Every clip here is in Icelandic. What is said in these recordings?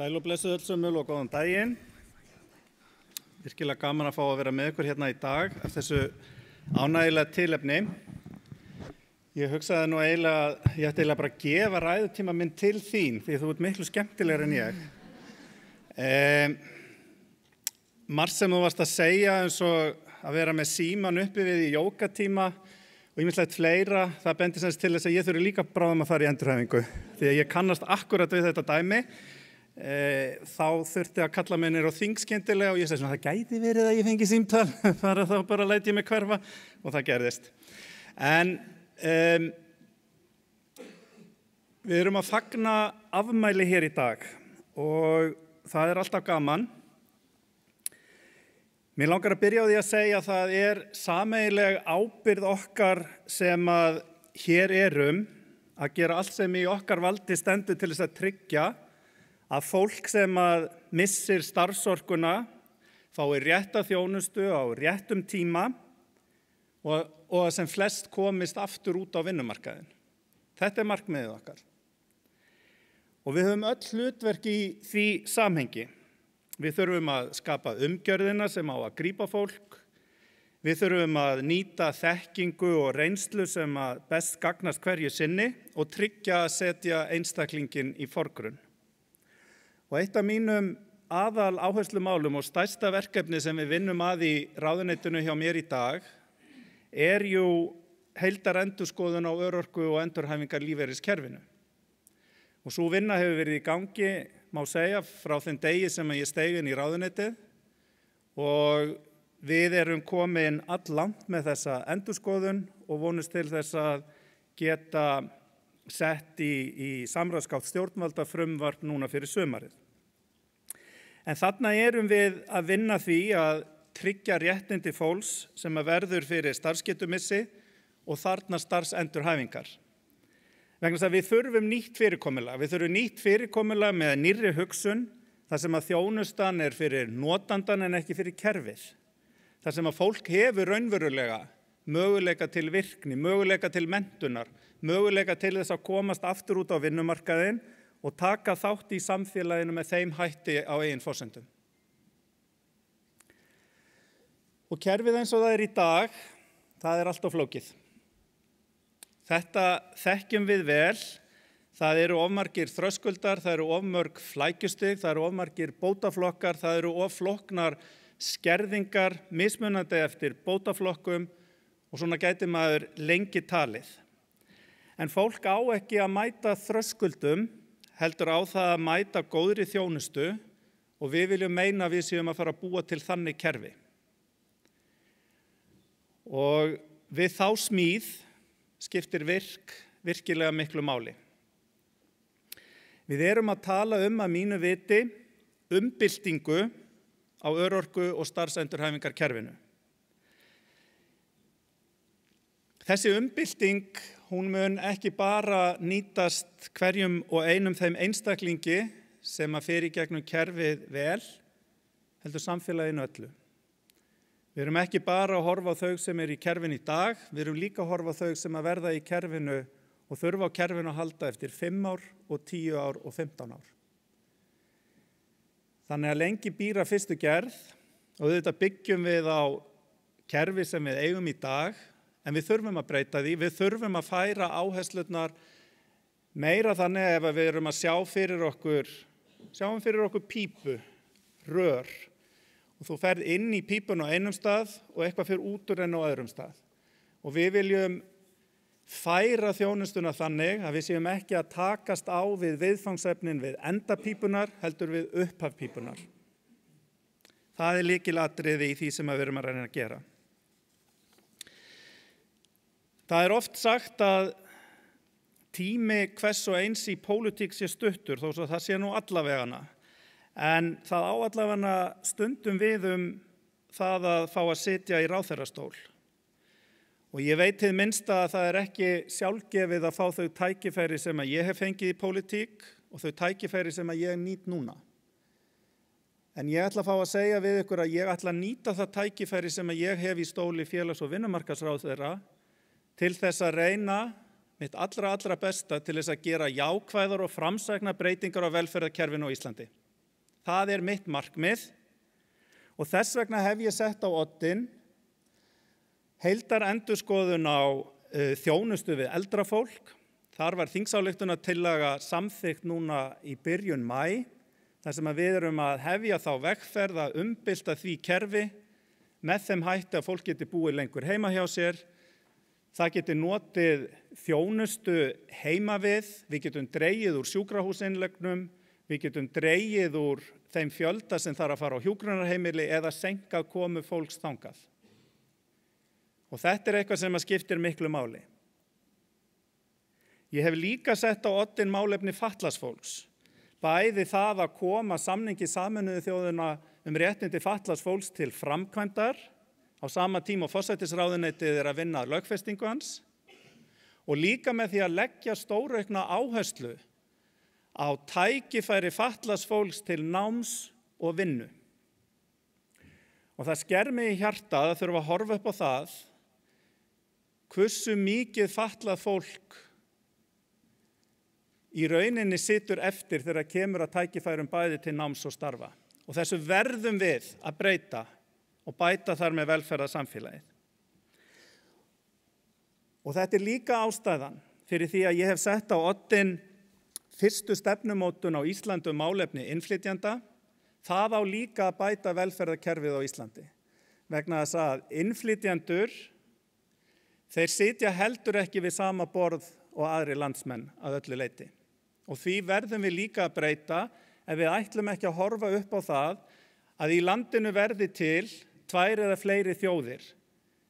Sæl og blessuð öll sömul og góðan daginn. Virkilega gaman að fá að vera með ykkur hérna í dag af þessu ánægilega tilefni. Ég hugsaði nú eiginlega að ég ætti eiginlega bara að gefa ræðutíma minn til þín því þú ert miklu skemmtilegur en ég. Um, Marr sem þú varst að segja eins og að vera með síman uppi við í jókatíma og ímiðslega fleira, það bendir semst til þess að ég þurfi líka bráðum að fara í endurhæfingu því að ég kannast akkurat við þetta dæmi og E, þá þurfti að kalla mennir á þingskyndilega og ég sagði svona það gæti verið að ég fengi símtal þar að þá bara læti ég mig hverfa og það gerðist en um, við erum að fagna afmæli hér í dag og það er alltaf gaman mér langar að byrja á því að segja að það er sameileg ábyrð okkar sem að hér erum að gera allt sem í okkar valdi stendur til þess að tryggja að fólk sem að missir starfsorkuna fái rétta þjónustu á réttum tíma og, og að sem flest komist aftur út á vinnumarkaðin. Þetta er markmiðið okkar. Og við höfum öll hlutverk í því samhengi. Við þurfum að skapa umgjörðina sem á að grýpa fólk. Við þurfum að nýta þekkingu og reynslu sem að best gagnast hverju sinni og tryggja að setja einstaklingin í forgrunn. Og eitt af mínum aðal áherslu málum og stærsta verkefni sem við vinnum að í ráðunettinu hjá mér í dag er jú heildar endurskoðun á örorku og endurhæfingar lífeyriskerfinu. Og svo vinna hefur verið í gangi, má segja, frá þenn degi sem ég stegin í ráðunettið og við erum komin allan með þessa endurskoðun og vonust til þess að geta sett í, í samræðskátt stjórnvalda frumvart núna fyrir sömarið. En þarna erum við að vinna því að tryggja réttindi fólks sem að verður fyrir starfsgetumissi og þarna starfsendurhæfingar. Vegna þess að við þurfum nýtt fyrirkomila. Við þurfum nýtt fyrirkomila með nýri hugsun þar sem að þjónustan er fyrir notandan en ekki fyrir kerfið. Þar sem að fólk hefur raunverulega möguleika til virkni, möguleika til mentunar, möguleika til þess að komast aftur út á vinnumarkaðin og taka þátt í samfélaginu með þeim hætti á eigin fórsendum. Og kerfið eins og það er í dag, það er allt á flókið. Þetta þekkjum við vel, það eru ofmargir þröskuldar, það eru ofmörg flækjustig, það eru ofmargir bótaflokkar, það eru offloknar skerðingar, mismunandi eftir bótaflokkum, og svona gæti maður lengi talið. En fólk á ekki að mæta þröskuldum, heldur á það að mæta góðri þjónustu og við viljum meina að við séum að fara að búa til þannig kerfi. Og við þá smíð skiptir virk virkilega miklu máli. Við erum að tala um að mínu viti umbyltingu á örorku og starfsendurhæfingarkerfinu. Þessi umbylting hún mun ekki bara nýtast hverjum og einum þeim einstaklingi sem að fyrir gegnum kerfið vel, heldur samfélaginu öllu. Við erum ekki bara að horfa á þau sem er í kerfin í dag, við erum líka að horfa á þau sem að verða í kerfinu og þurfa á kerfinu að halda eftir 5 ár og 10 ár og 15 ár. Þannig að lengi býra fyrstu gerð og þetta byggjum við á kerfi sem við eigum í dag en við þurfum að breyta því, við þurfum að færa áherslunar meira þannig ef við erum að sjá fyrir okkur, sjáum fyrir okkur pípu, rör og þú ferð inn í pípun á einum stað og eitthvað fyrir útur enn á öðrum stað og við viljum færa þjónustuna þannig að við séum ekki að takast á við viðfangsefnin við endapípunar heldur við upphafpípunar. Það er líkilatriði í því sem við erum að reyna að gera. Það er oft sagt að tími hvers og eins í pólitík sé stuttur þó svo það sé nú allavegana en það á allavegana stundum við um það að fá að sitja í ráþærastól og ég veit til minnsta að það er ekki sjálfgefið að fá þau tækifæri sem að ég hef fengið í pólitík og þau tækifæri sem að ég nýtt núna en ég ætla að fá að segja við ykkur að ég ætla að nýta það tækifæri sem að ég hef í stóli félags- og vinnumarkasráð þeirra til þess að reyna mitt allra, allra besta til þess að gera jákvæðar og framsækna breytingar á velferðarkerfinu á Íslandi. Það er mitt markmið og þess vegna hef ég sett á ottin heildar endurskoðun á uh, þjónustu við eldrafólk. Þar var þingsáleiktuna tillaga samþygt núna í byrjun mæ, þar sem við erum að hefja þá vegferð að umbylta því kerfi með þeim hætti að fólk geti búið lengur heima hjá sér Það getur notið þjónustu heima við, við getum dreyið úr sjúkrahúsinnlegnum, við getum dreyið úr þeim fjölda sem þarf að fara á hjúgrunarheimili eða senka komu fólks þangað. Og þetta er eitthvað sem að skiptir miklu máli. Ég hef líka sett á ottin málefni fallasfólks. Bæði það að koma samningi saminuðu þjóðuna um réttindi fallasfólks til framkvæmdar Á sama tíma og fórsættisráðunetið er að vinna lögfestingu hans og líka með því að leggja stóraukna áherslu á tækifæri fatlas fólks til náms og vinnu. Og það sker mig í hjarta að þurfa að horfa upp á það hversu mikið fatlað fólk í rauninni situr eftir þegar kemur að tækifærum bæði til náms og starfa. Og þessu verðum við að breyta og bæta þar með velferðarsamfélagið. Og þetta er líka ástæðan fyrir því að ég hef sett á ottin fyrstu stefnumótun á Íslandu um málefni innflytjanda, það á líka að bæta velferðarkerfið á Íslandi. Vegna þess að innflytjandur, þeir sitja heldur ekki við sama borð og aðri landsmenn að öllu leiti. Og því verðum við líka að breyta ef við ætlum ekki að horfa upp á það að í landinu verði til tvær eða fleiri þjóðir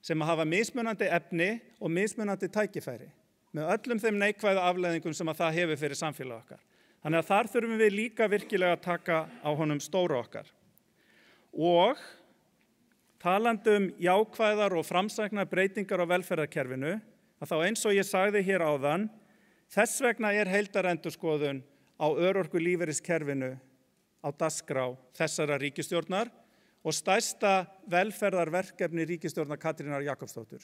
sem að hafa mismunandi efni og mismunandi tækifæri með öllum þeim neikvæða afleðingum sem að það hefur fyrir samfélag okkar. Þannig að þar þurfum við líka virkilega að taka á honum stóru okkar. Og talandum jákvæðar og framsækna breytingar á velferðarkerfinu að þá eins og ég sagði hér áðan, þess vegna er heildarendurskoðun á örorku líferiskerfinu á dasgrá þessara ríkistjórnar og stæsta velferðarverkefni ríkistjórnar Katrínar Jakobsdóttur.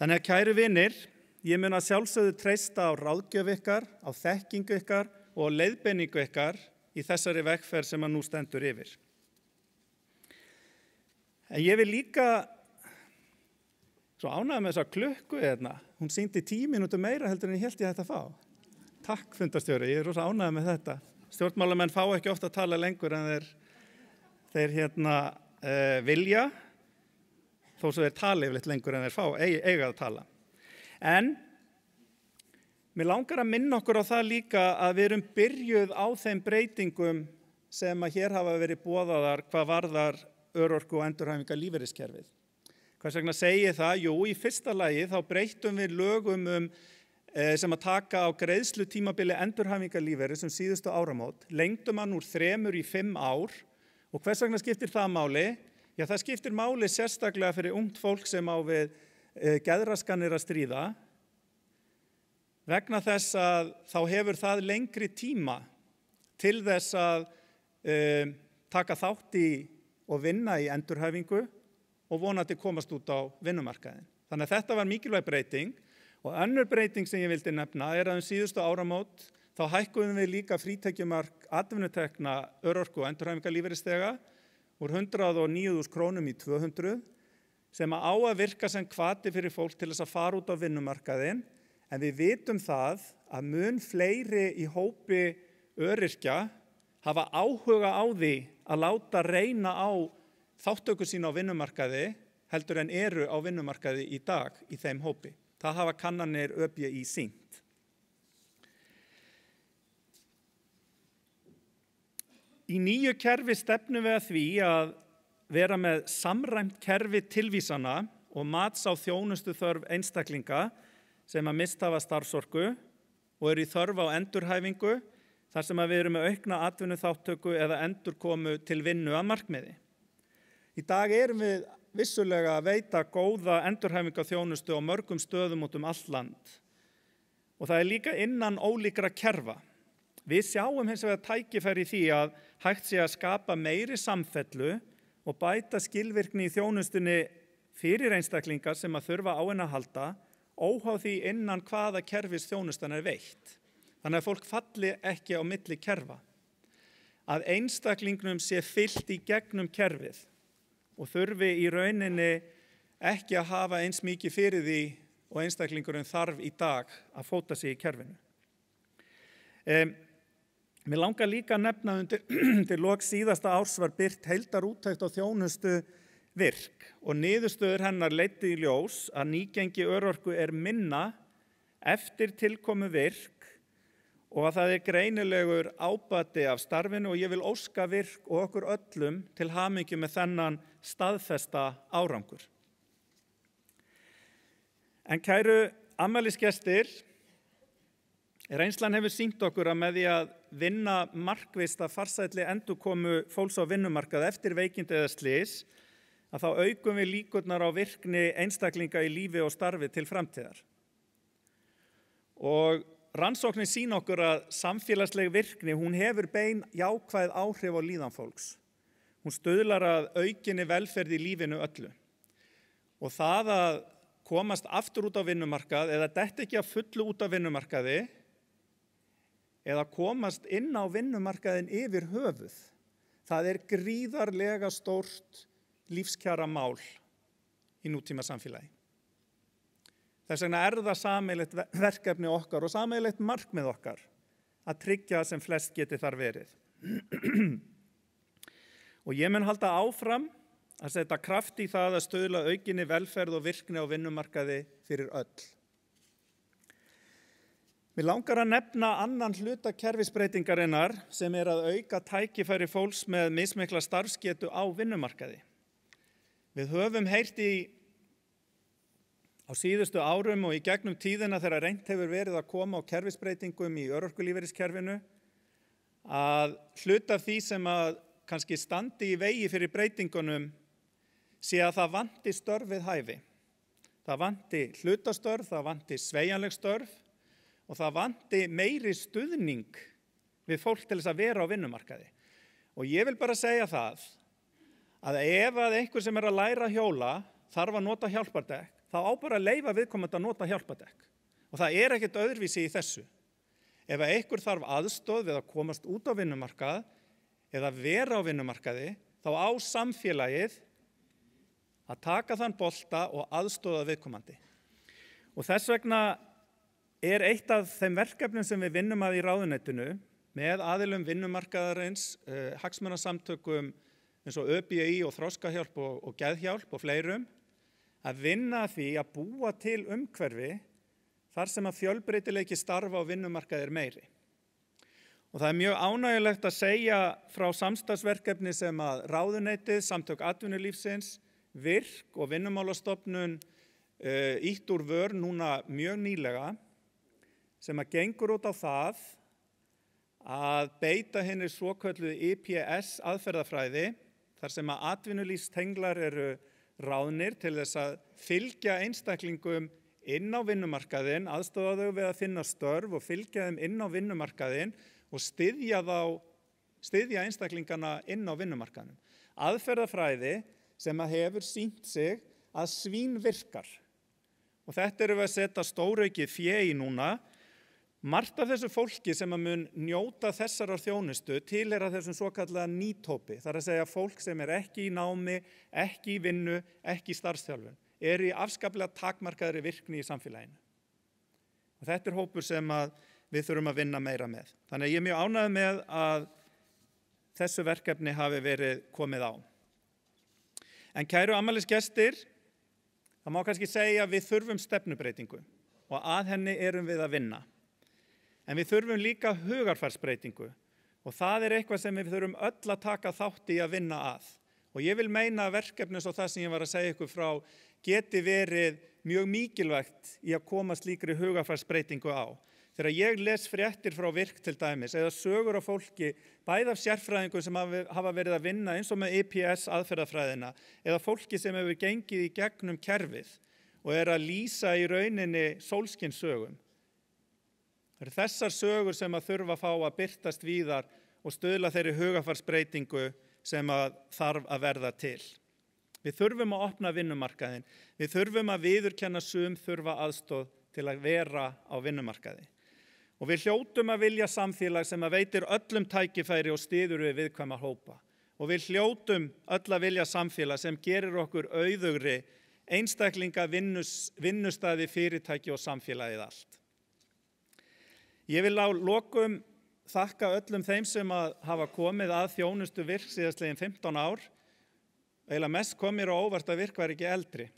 Þannig að kæru vinnir, ég mun að sjálfsögðu treysta á ráðgjöf ykkar, á þekkingu ykkar og leiðbenningu ykkar í þessari vegferð sem að nú stendur yfir. En ég vil líka, svo ánægða með þessa klukku hérna, hún síndi tíu minútu meira heldur en ég held ég þetta að fá. Takk fundarstjóri, ég er rosa ánægða með þetta. Stjórnmálamenn fá ekki ofta að tala lengur en þeir þeir hérna uh, vilja þó svo þeir tala yfirleitt lengur en þeir fá, eiga að tala. En mér langar að minna okkur á það líka að við erum byrjuð á þeim breytingum sem að hér hafa verið bóðaðar hvað varðar örorku og endurhæfinga líferiskerfið. Hvers vegna segi það? Jú, í fyrsta lagi þá breytum við lögum um eh, sem að taka á greiðslu tímabili endurhæfingalíferi sem um síðustu áramót, lengdum hann úr þremur í fimm ár Og hvers vegna skiptir það máli? Já, það skiptir máli sérstaklega fyrir ungt fólk sem á við eh, geðraskanir að stríða vegna þess að þá hefur það lengri tíma til þess að um, taka þátt í og vinna í endurhæfingu og vonandi komast út á vinnumarkaðin. Þannig að þetta var mikilvæg breyting og önnur breyting sem ég vildi nefna er að um síðustu áramót Þá hækkuðum við líka frítækjumark atvinnutekna örorku og endurhæfingalíferistega úr 109.000 krónum í 200 sem að á að virka sem kvati fyrir fólk til þess að fara út á vinnumarkaðin en við vitum það að mun fleiri í hópi öryrkja hafa áhuga á því að láta reyna á þáttöku sín á vinnumarkaði heldur en eru á vinnumarkaði í dag í þeim hópi. Það hafa kannanir öpja í sín. Í nýju kerfi stefnum við að því að vera með samræmt kerfi tilvísana og mats á þjónustu þörf einstaklinga sem að mistafa starfsorku og eru í þörf á endurhæfingu þar sem að við erum með aukna atvinnu þáttöku eða endurkomu til vinnu að markmiði. Í dag erum við vissulega að veita góða endurhæfinga þjónustu á mörgum stöðum út um allt land og það er líka innan ólíkra kerfa. Við sjáum hins vegar tækifæri því að hægt sé að skapa meiri samfellu og bæta skilvirkni í þjónustunni fyrir einstaklingar sem að þurfa á henn að halda óháð því innan hvaða kerfis þjónustan er veitt. Þannig að fólk falli ekki á milli kerfa. Að einstaklingnum sé fyllt í gegnum kerfið og þurfi í rauninni ekki að hafa eins mikið fyrir því og einstaklingurinn þarf í dag að fóta sig í kerfinu. Um, Mér langar líka að nefna undir til lok síðasta árs var byrt heildar úttækt á þjónustu virk og niðurstöður hennar leiti í ljós að nýgengi örorku er minna eftir tilkomi virk og að það er greinilegur ábati af starfinu og ég vil óska virk og okkur öllum til hamingi með þennan staðfesta árangur. En kæru ammaliðsgestir, Reynslan hefur syngt okkur að með því að vinna markvist að farsætli endur komu fólks á vinnumarkað eftir veikindi eða sliðis að þá aukum við líkurnar á virkni einstaklinga í lífi og starfi til framtíðar. Og rannsóknin sín okkur að samfélagsleg virkni, hún hefur bein jákvæð áhrif á líðan fólks. Hún stöðlar að aukinni velferði í lífinu öllu. Og það að komast aftur út á vinnumarkað eða dætt ekki að fullu út á vinnumarkaði eða komast inn á vinnumarkaðin yfir höfuð. Það er gríðarlega stórt lífskjara mál í nútíma samfélagi. Þess vegna er það sameiglitt verkefni okkar og sameiglitt markmið okkar að tryggja sem flest geti þar verið. Og ég mun halda áfram að setja kraft í það að stöðla aukinni velferð og virkni á vinnumarkaði fyrir öll. Mér langar að nefna annan hluta kervisbreytingarinnar sem er að auka tækifæri fólks með mismikla starfsgetu á vinnumarkaði. Við höfum heyrt í á síðustu árum og í gegnum tíðina þegar reynd hefur verið að koma á kervisbreytingum í örorkulíferiskerfinu að hluta því sem að kannski standi í vegi fyrir breytingunum sé að það vandi störfið hæfi. Það vandi hlutastörf, það vandi svejanleg störf og það vandi meiri stuðning við fólk til þess að vera á vinnumarkaði. Og ég vil bara segja það að ef að einhver sem er að læra hjóla þarf að nota hjálpardekk, þá ábara að leifa viðkomandi að nota hjálpardekk. Og það er ekkert öðruvísi í þessu. Ef að einhver þarf aðstóð við að komast út á vinnumarkað eða vera á vinnumarkaði, þá á samfélagið að taka þann bolta og aðstóða viðkomandi. Og þess vegna er eitt af þeim verkefnum sem við vinnum að í ráðunettinu með aðilum vinnumarkaðarins, eh, hagsmannarsamtökum eins og ÖBI og þróskahjálp og, og geðhjálp og fleirum að vinna því að búa til umhverfi þar sem að fjölbreytilegi starfa á vinnumarkaði er meiri. Og það er mjög ánægilegt að segja frá samstagsverkefni sem að ráðuneytið, samtök atvinnulífsins, virk og vinnumálastofnun eh, ítt úr vör núna mjög nýlega sem að gengur út á það að beita henni svokvöldu IPS aðferðafræði þar sem að atvinnulýstenglar eru ráðnir til þess að fylgja einstaklingum inn á vinnumarkaðin, aðstofa þau við að finna störf og fylgja þeim inn á vinnumarkaðin og styðja, þá, styðja einstaklingana inn á vinnumarkaðin. Aðferðafræði sem að hefur sínt sig að svín virkar og þetta eru við að setja stóraukið fjei núna Margt af þessu fólki sem að mun njóta þessarar þjónustu til er að þessum svo kallaða nýtópi, þar að segja fólk sem er ekki í námi, ekki í vinnu, ekki í starfstjálfun, er í afskaplega takmarkaðri virkni í samfélaginu. Og þetta er hópur sem við þurfum að vinna meira með. Þannig að ég er mjög ánægð með að þessu verkefni hafi verið komið á. En kæru amalisgestir, það má kannski segja að við þurfum stefnubreitingu og að henni erum við að vinna. En við þurfum líka hugarfarsbreytingu og það er eitthvað sem við þurfum öll að taka þátt í að vinna að. Og ég vil meina að verkefnus og það sem ég var að segja ykkur frá geti verið mjög mikilvægt í að koma slíkri hugarfarsbreytingu á. Þegar ég les fréttir frá virk til dæmis eða sögur á fólki bæð af sérfræðingu sem hafa verið að vinna eins og með EPS aðferðafræðina eða fólki sem hefur gengið í gegnum kerfið og er að lýsa í rauninni sólskins sögum Það eru þessar sögur sem að þurfa að fá að byrtast víðar og stöðla þeirri hugafarsbreytingu sem að þarf að verða til. Við þurfum að opna vinnumarkaðin. Við þurfum að viðurkenna sum þurfa aðstóð til að vera á vinnumarkaði. Og við hljótum að vilja samfélag sem að veitir öllum tækifæri og stýður við viðkvæma hópa. Og við hljótum öll að vilja samfélag sem gerir okkur auðugri einstaklinga vinnustæði, fyrirtæki og samfélagið allt. Ég vil á lokum þakka öllum þeim sem að hafa komið að þjónustu virk síðastlegin 15 ár. Eila mest komir og óvart að virk var ekki eldri.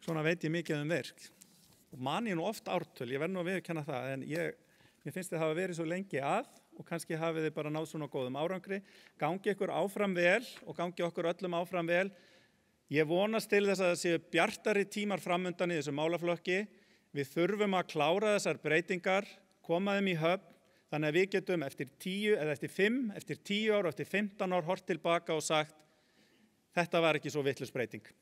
Svona veit ég mikið um virk. Og man ég nú oft ártöl, ég verð nú að viðkjanna það, en ég, ég finnst þetta að hafa verið svo lengi að og kannski hafið þið bara náð svona góðum árangri. Gangi ykkur áfram vel og gangi okkur öllum áfram vel. Ég vonast til þess að það séu bjartari tímar framundan í þessu málaflokki Við þurfum að klára þessar breytingar, koma þeim í höfn, þannig að við getum eftir 10 eða eftir 5, eftir 10 ár og eftir 15 ár hort tilbaka og sagt þetta var ekki svo vittlusbreyting.